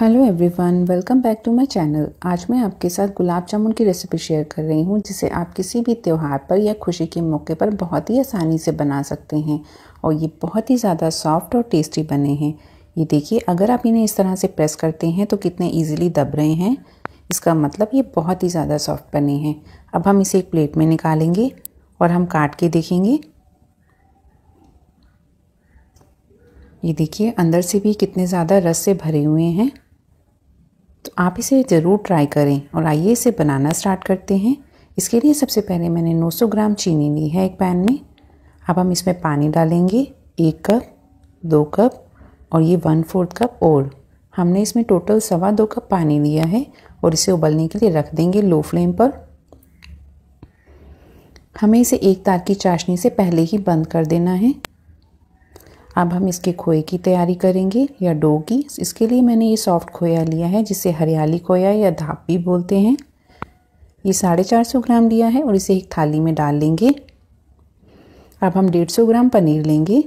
hello everyone welcome back to my channel आज मैं आपके साथ गुलाब जामुन की रेसिपी शेयर कर रही हूँ जिसे आप किसी भी त्यौहार पर या खुशी के मौके पर बहुत ही आसानी से बना सकते हैं और ये बहुत ही ज़्यादा सॉफ्ट और टेस्टी बने हैं ये देखिए अगर आप इन्हें इस तरह से प्रेस करते हैं तो कितने ईजिली दब रहे हैं इसका मतलब ये बहुत ही ज़्यादा सॉफ्ट बने हैं अब हम इसे एक प्लेट में निकालेंगे और हम काट के देखेंगे ये देखिए अंदर से भी कितने ज़्यादा रस से भरे हुए हैं तो आप इसे ज़रूर ट्राई करें और आइए इसे बनाना स्टार्ट करते हैं इसके लिए सबसे पहले मैंने 900 ग्राम चीनी ली है एक पैन में अब हम इसमें पानी डालेंगे एक कप दो कप और ये वन फोर्थ कप और हमने इसमें टोटल सवा दो कप पानी लिया है और इसे उबलने के लिए रख देंगे लो फ्लेम पर हमें इसे एक तार की चाशनी से पहले ही बंद कर देना है अब हम इसके खोए की तैयारी करेंगे या डो की इसके लिए मैंने ये सॉफ्ट खोया लिया है जिसे हरियाली खोया या धाप भी बोलते हैं ये साढ़े चार सौ ग्राम लिया है और इसे एक थाली में डाल लेंगे अब हम डेढ़ सौ ग्राम पनीर लेंगे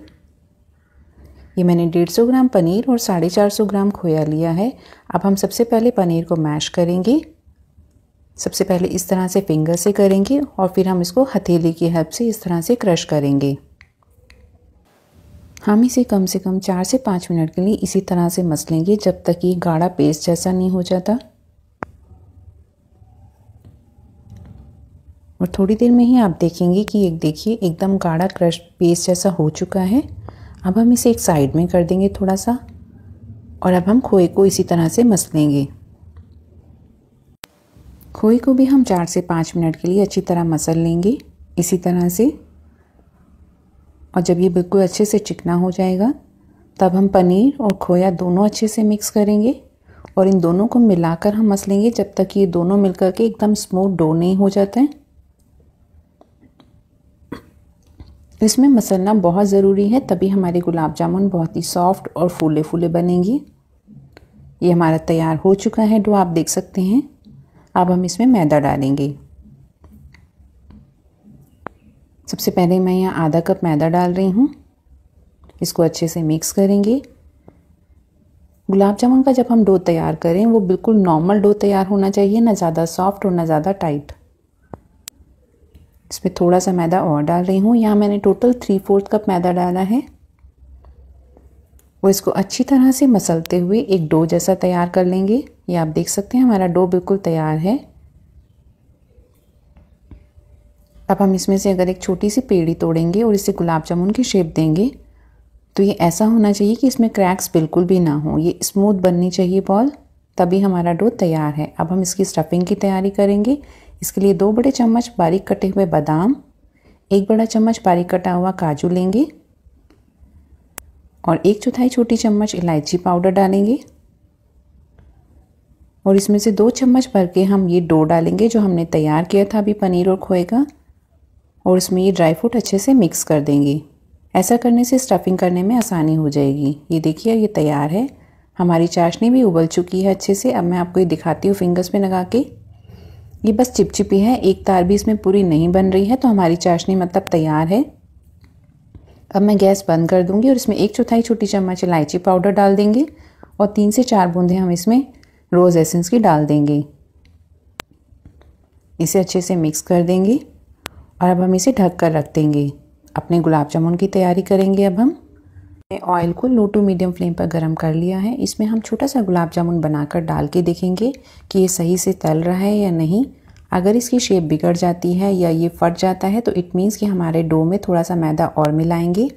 ये मैंने डेढ़ सौ ग्राम पनीर और साढ़े चार सौ ग्राम खोया लिया है अब हम सबसे पहले पनीर को मैश करेंगे सबसे पहले इस तरह से फिंगर से करेंगे और फिर हम इसको हथेली की हेल्प से इस तरह से क्रश करेंगे हम इसे कम से कम चार से पाँच मिनट के लिए इसी तरह से मस लेंगे जब तक ये गाढ़ा पेस्ट जैसा नहीं हो जाता और थोड़ी देर में ही आप देखेंगे कि एक देखिए एकदम गाढ़ा क्रश पेस्ट जैसा हो चुका है अब हम इसे एक साइड में कर देंगे थोड़ा सा और अब हम खोए को इसी तरह से मस लेंगे खोए को भी हम चार से पाँच मिनट के लिए अच्छी तरह मसल लेंगे इसी तरह से और जब ये बिल्कुल अच्छे से चिकना हो जाएगा तब हम पनीर और खोया दोनों अच्छे से मिक्स करेंगे और इन दोनों को मिलाकर हम मसलेंगे जब तक ये दोनों मिलकर के एकदम स्मूथ डो नहीं हो जाते हैं इसमें मसलना बहुत ज़रूरी है तभी हमारे गुलाब जामुन बहुत ही सॉफ्ट और फूले फूले बनेंगे ये हमारा तैयार हो चुका है डो आप देख सकते हैं अब हम इसमें मैदा डालेंगे सबसे पहले मैं यहाँ आधा कप मैदा डाल रही हूँ इसको अच्छे से मिक्स करेंगे गुलाब जामुन का जब हम डो तैयार करें वो बिल्कुल नॉर्मल डो तैयार होना चाहिए ना ज़्यादा सॉफ्ट और ना ज़्यादा टाइट इसमें थोड़ा सा मैदा और डाल रही हूँ यहाँ मैंने टोटल थ्री फोर्थ कप मैदा डाला है और इसको अच्छी तरह से मसलते हुए एक डो जैसा तैयार कर लेंगे ये आप देख सकते हैं हमारा डो बिल्कुल तैयार है अब हम इसमें से अगर एक छोटी सी पेड़ी तोड़ेंगे और इसे गुलाब जामुन की शेप देंगे तो ये ऐसा होना चाहिए कि इसमें क्रैक्स बिल्कुल भी ना हो ये स्मूथ बननी चाहिए बॉल तभी हमारा डो तैयार है अब हम इसकी स्टफिंग की तैयारी करेंगे इसके लिए दो बड़े चम्मच बारीक कटे हुए बादाम एक बड़ा चम्मच बारीक कटा हुआ काजू लेंगे और एक चौथाई छोटी चम्मच इलायची पाउडर डालेंगे और इसमें से दो चम्मच भर के हम ये डो डालेंगे जो हमने तैयार किया था अभी पनीर और खोए का और इसमें ये ड्राई फ्रूट अच्छे से मिक्स कर देंगे ऐसा करने से स्टफिंग करने में आसानी हो जाएगी ये देखिए ये तैयार है हमारी चाशनी भी उबल चुकी है अच्छे से अब मैं आपको ये दिखाती हूँ फिंगर्स पे लगा के ये बस चिपचिपी है एक तार भी इसमें पूरी नहीं बन रही है तो हमारी चाशनी मतलब तैयार है अब मैं गैस बंद कर दूँगी और इसमें एक चौथाई छोटी चम्मच इलायची पाउडर डाल देंगे और तीन से चार बूंदें हम इसमें रोज़ एसेंस की डाल देंगे इसे अच्छे से मिक्स कर देंगे और अब हम इसे ढक कर रख देंगे अपने गुलाब जामुन की तैयारी करेंगे अब हम ऑयल को लो टू मीडियम फ्लेम पर गर्म कर लिया है इसमें हम छोटा सा गुलाब जामुन बनाकर डाल के देखेंगे कि ये सही से तल रहा है या नहीं अगर इसकी शेप बिगड़ जाती है या ये फट जाता है तो इट मीन्स कि हमारे डो में थोड़ा सा मैदा और मिलाएंगे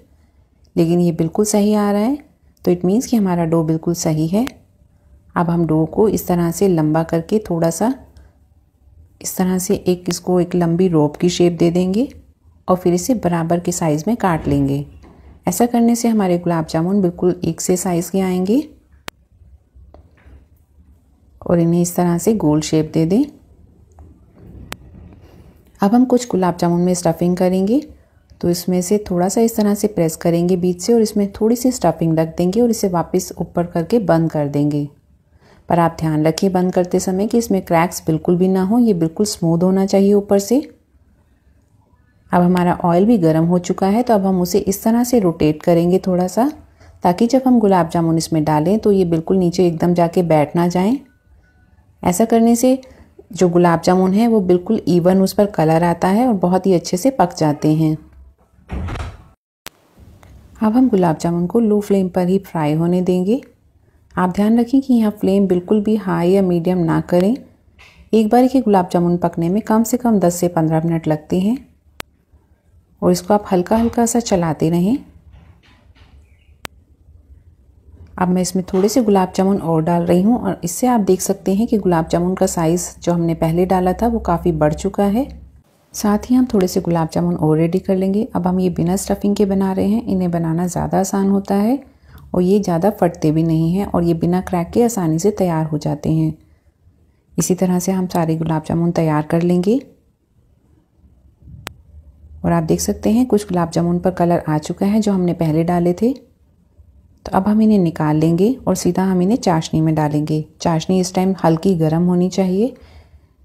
लेकिन ये बिल्कुल सही आ रहा है तो इट मीन्स कि हमारा डो बिल्कुल सही है अब हम डो को इस तरह से लंबा करके थोड़ा सा इस तरह से एक इसको एक लंबी रोप की शेप दे देंगे और फिर इसे बराबर के साइज़ में काट लेंगे ऐसा करने से हमारे गुलाब जामुन बिल्कुल एक से साइज़ के आएंगे और इन्हें इस तरह से गोल शेप दे दें अब हम कुछ गुलाब जामुन में स्टफिंग करेंगे तो इसमें से थोड़ा सा इस तरह से प्रेस करेंगे बीच से और इसमें थोड़ी सी स्टफिंग रख देंगे और इसे वापस ऊपर करके बंद कर देंगे पर आप ध्यान रखिए बंद करते समय कि इसमें क्रैक्स बिल्कुल भी ना हो ये बिल्कुल स्मूद होना चाहिए ऊपर से अब हमारा ऑयल भी गर्म हो चुका है तो अब हम उसे इस तरह से रोटेट करेंगे थोड़ा सा ताकि जब हम गुलाब जामुन इसमें डालें तो ये बिल्कुल नीचे एकदम जाके बैठ ना जाएँ ऐसा करने से जो गुलाब जामुन है वो बिल्कुल इवन उस पर कलर आता है और बहुत ही अच्छे से पक जाते हैं अब हम गुलाब जामुन को लो फ्लेम पर ही फ्राई होने देंगे आप ध्यान रखें कि यहाँ फ्लेम बिल्कुल भी हाई या मीडियम ना करें एक बार के गुलाब जामुन पकने में कम से कम 10 से 15 मिनट लगते हैं और इसको आप हल्का हल्का सा चलाते रहें अब मैं इसमें थोड़े से गुलाब जामुन और डाल रही हूँ और इससे आप देख सकते हैं कि गुलाब जामुन का साइज़ जो हमने पहले डाला था वो काफ़ी बढ़ चुका है साथ ही हम थोड़े से गुलाब जामुन और रेडी कर लेंगे अब हम ये बिना स्टफिंग के बना रहे हैं इन्हें बनाना ज़्यादा आसान होता है और ये ज़्यादा फटते भी नहीं हैं और ये बिना क्रैक के आसानी से तैयार हो जाते हैं इसी तरह से हम सारे गुलाब जामुन तैयार कर लेंगे और आप देख सकते हैं कुछ गुलाब जामुन पर कलर आ चुका है जो हमने पहले डाले थे तो अब हम इन्हें निकाल लेंगे और सीधा हम इन्हें चाशनी में डालेंगे चाशनी इस टाइम हल्की गर्म होनी चाहिए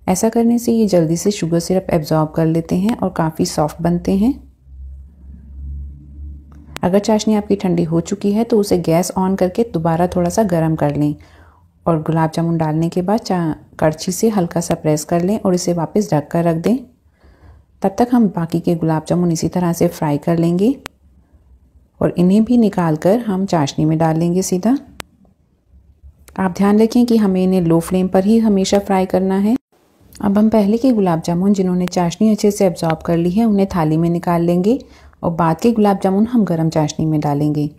ऐसा करने से ये जल्दी से शुगर सिरप एब्जॉर्ब कर लेते हैं और काफ़ी सॉफ्ट बनते हैं अगर चाशनी आपकी ठंडी हो चुकी है तो उसे गैस ऑन करके दोबारा थोड़ा सा गर्म कर लें और गुलाब जामुन डालने के बाद चा कड़छी से हल्का सा प्रेस कर लें और इसे वापस ढक कर रख दें तब तक हम बाकी के गुलाब जामुन इसी तरह से फ्राई कर लेंगे और इन्हें भी निकाल कर हम चाशनी में डाल लेंगे सीधा आप ध्यान रखें कि हमें इन्हें लो फ्लेम पर ही हमेशा फ्राई करना है अब हम पहले के गुलाब जामुन जिन्होंने चाशनी अच्छे से एब्जॉर्ब कर ली है उन्हें थाली में निकाल लेंगे और बाद के गुलाब जामुन हम गरम चाशनी में डालेंगे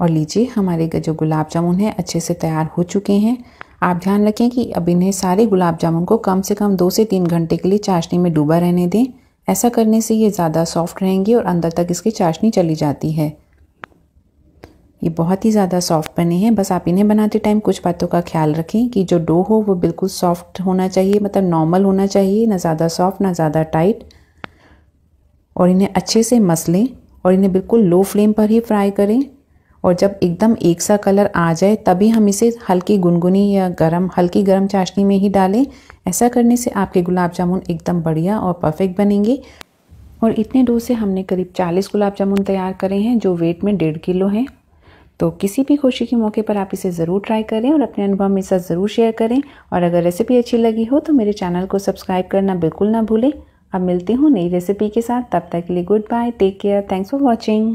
और लीजिए हमारे जो गुलाब जामुन हैं अच्छे से तैयार हो चुके हैं आप ध्यान रखें कि अब इन्हें सारे गुलाब जामुन को कम से कम दो से तीन घंटे के लिए चाशनी में डूबा रहने दें ऐसा करने से ये ज़्यादा सॉफ्ट रहेंगे और अंदर तक इसकी चाशनी चली जाती है ये बहुत ही ज़्यादा सॉफ्ट बने हैं बस आप इन्हें बनाते टाइम कुछ बातों का ख्याल रखें कि जो डो हो वो बिल्कुल सॉफ्ट होना चाहिए मतलब नॉर्मल होना चाहिए ना ज़्यादा सॉफ्ट ना ज़्यादा टाइट और इन्हें अच्छे से मस लें और इन्हें बिल्कुल लो फ्लेम पर ही फ्राई करें और जब एकदम एक सा कलर आ जाए तभी हम इसे हल्की गुनगुनी या गरम हल्की गरम चाशनी में ही डालें ऐसा करने से आपके गुलाब जामुन एकदम बढ़िया और परफेक्ट बनेंगे और इतने डो से हमने करीब 40 गुलाब जामुन तैयार करे हैं जो वेट में डेढ़ किलो हैं तो किसी भी खुशी के मौके पर आप इसे ज़रूर ट्राई करें और अपने अनुभव मेरे साथ ज़रूर शेयर करें और अगर रेसिपी अच्छी लगी हो तो मेरे चैनल को सब्सक्राइब करना बिल्कुल ना भूलें अब मिलती हूँ नई रेसिपी के साथ तब तक के लिए goodbye take care thanks for watching